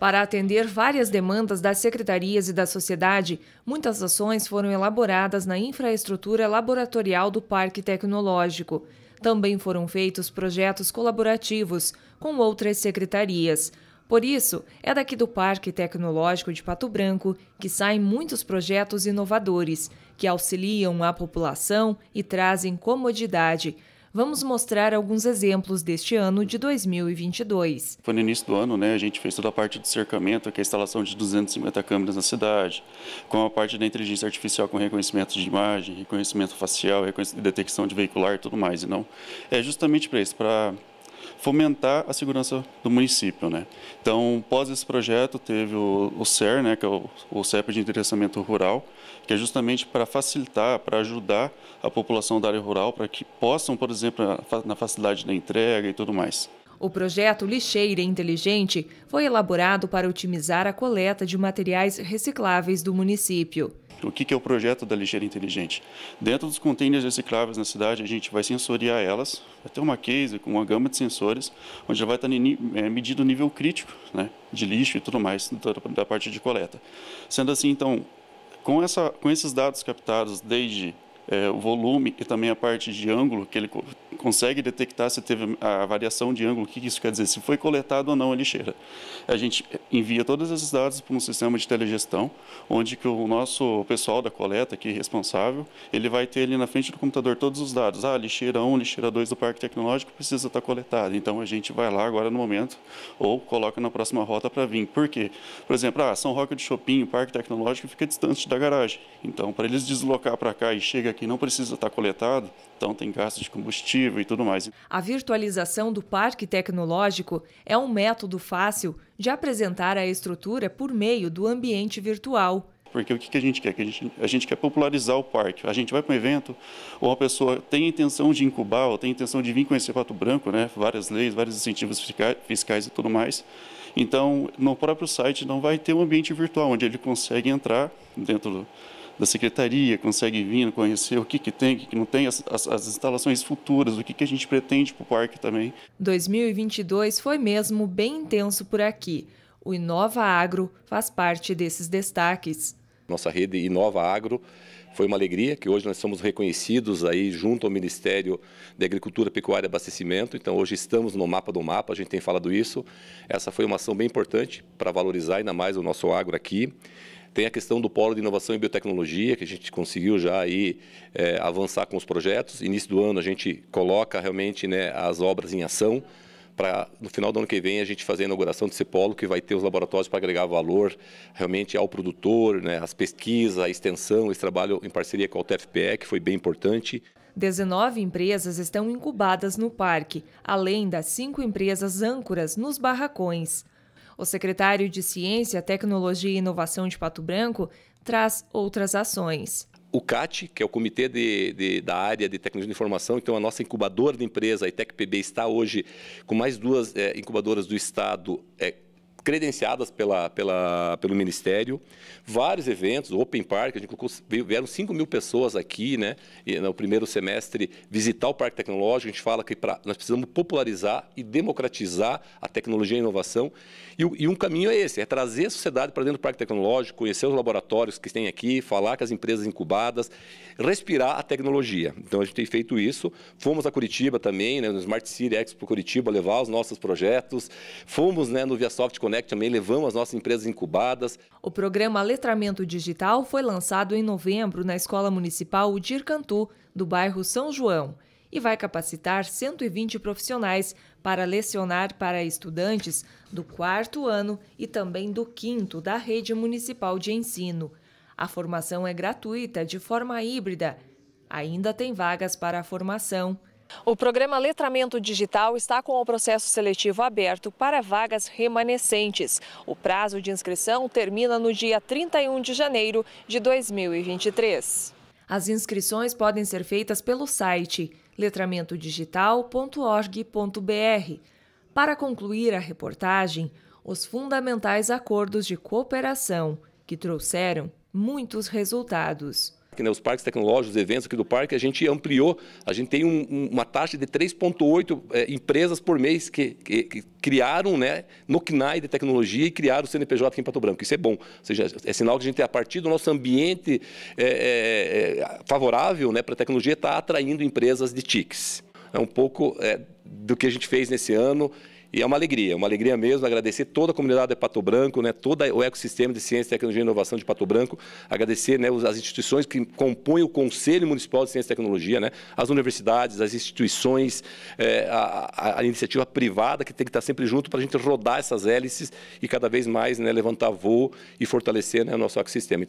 Para atender várias demandas das secretarias e da sociedade, muitas ações foram elaboradas na infraestrutura laboratorial do Parque Tecnológico. Também foram feitos projetos colaborativos com outras secretarias. Por isso, é daqui do Parque Tecnológico de Pato Branco que saem muitos projetos inovadores, que auxiliam a população e trazem comodidade vamos mostrar alguns exemplos deste ano de 2022. Foi no início do ano, né, a gente fez toda a parte de cercamento, que é a instalação de 250 câmeras na cidade, com a parte da inteligência artificial com reconhecimento de imagem, reconhecimento facial, reconhecimento, detecção de veicular e tudo mais. E não é justamente para isso, para fomentar a segurança do município. Né? Então, pós esse projeto, teve o, o CER, né, que é o, o CEP de Interessamento Rural, que é justamente para facilitar, para ajudar a população da área rural, para que possam, por exemplo, na facilidade da entrega e tudo mais. O projeto Lixeira Inteligente foi elaborado para otimizar a coleta de materiais recicláveis do município. O que é o projeto da lixeira inteligente? Dentro dos contêineres recicláveis na cidade, a gente vai sensoriar elas, vai ter uma case com uma gama de sensores, onde vai estar eh, medido o nível crítico né, de lixo e tudo mais da parte de coleta. Sendo assim, então, com, essa, com esses dados captados desde é, o volume e também a parte de ângulo que ele consegue detectar se teve a variação de ângulo, o que isso quer dizer, se foi coletado ou não a lixeira. A gente envia todos esses dados para um sistema de telegestão, onde que o nosso pessoal da coleta, que é responsável, ele vai ter ali na frente do computador todos os dados. Ah, lixeira 1, lixeira 2 do Parque Tecnológico precisa estar coletada. Então a gente vai lá agora no momento ou coloca na próxima rota para vir. Por quê? Por exemplo, ah, São Roque de Chopin, o Parque Tecnológico fica distante da garagem. Então, para eles deslocar para cá e chega aqui não precisa estar coletado, então tem gasto de combustível e tudo mais. A virtualização do parque tecnológico é um método fácil de apresentar a estrutura por meio do ambiente virtual. Porque o que a gente quer? Que a, gente, a gente quer popularizar o parque. A gente vai para um evento, ou a pessoa tem a intenção de incubar, ou tem a intenção de vir conhecer Pato Branco, né? várias leis, vários incentivos fiscais e tudo mais. Então, no próprio site não vai ter um ambiente virtual, onde ele consegue entrar dentro do da secretaria, consegue vir, conhecer o que, que tem, o que, que não tem, as, as, as instalações futuras, o que, que a gente pretende para o parque também. 2022 foi mesmo bem intenso por aqui. O Inova Agro faz parte desses destaques. Nossa rede Inova Agro foi uma alegria que hoje nós somos reconhecidos aí junto ao Ministério da Agricultura, Pecuária e Abastecimento. Então hoje estamos no mapa do mapa, a gente tem falado isso. Essa foi uma ação bem importante para valorizar ainda mais o nosso agro aqui. Tem a questão do Polo de Inovação e Biotecnologia, que a gente conseguiu já aí é, avançar com os projetos. Início do ano a gente coloca realmente né, as obras em ação para no final do ano que vem a gente fazer a inauguração desse polo que vai ter os laboratórios para agregar valor realmente ao produtor, né, as pesquisas, a extensão, esse trabalho em parceria com a UTFPE, que foi bem importante. 19 empresas estão incubadas no parque, além das cinco empresas âncoras nos barracões. O secretário de Ciência, Tecnologia e Inovação de Pato Branco traz outras ações. O CAT, que é o Comitê de, de, da Área de Tecnologia de Informação, então é a nossa incubadora de empresa, a ITEC PB, está hoje com mais duas é, incubadoras do Estado é, credenciadas pela, pela, pelo Ministério, vários eventos, Open Park, a gente colocou, vieram 5 mil pessoas aqui, né, no né, primeiro semestre, visitar o Parque Tecnológico, a gente fala que pra, nós precisamos popularizar e democratizar a tecnologia e a inovação, e, e um caminho é esse, é trazer a sociedade para dentro do Parque Tecnológico, conhecer os laboratórios que tem aqui, falar com as empresas incubadas, respirar a tecnologia. Então, a gente tem feito isso, fomos a Curitiba também, né, no Smart City Expo Curitiba, levar os nossos projetos, fomos né, no ViaSoft Connect, Conect também levamos as nossas empresas incubadas. O programa Letramento Digital foi lançado em novembro na Escola Municipal Udir Cantu, do bairro São João, e vai capacitar 120 profissionais para lecionar para estudantes do quarto ano e também do quinto da rede municipal de ensino. A formação é gratuita, de forma híbrida. Ainda tem vagas para a formação o programa Letramento Digital está com o processo seletivo aberto para vagas remanescentes. O prazo de inscrição termina no dia 31 de janeiro de 2023. As inscrições podem ser feitas pelo site letramentodigital.org.br. Para concluir a reportagem, os fundamentais acordos de cooperação, que trouxeram muitos resultados parque, né, os parques tecnológicos, os eventos aqui do parque, a gente ampliou, a gente tem um, uma taxa de 3,8 é, eh, empresas por mês que, que, que, criaram né, no CNAI de tecnologia e criaram o CNPJ aqui em Pato Branco. Isso é bom, ou seja, é sinal que a gente, a partir do nosso ambiente é, é, favorável né, para a tecnologia, está atraindo empresas de TICs. É um pouco do que a gente fez nesse ano e é uma alegria, uma alegria mesmo, agradecer toda a comunidade de Pato Branco, né, todo o ecossistema de ciência, tecnologia e inovação de Pato Branco, agradecer né, as instituições que compõem o Conselho Municipal de Ciência e Tecnologia, né, as universidades, as instituições, é, a, a, iniciativa privada que tem que estar sempre junto para a gente rodar essas hélices e cada vez mais né, levantar voo e fortalecer né, o nosso ecossistema.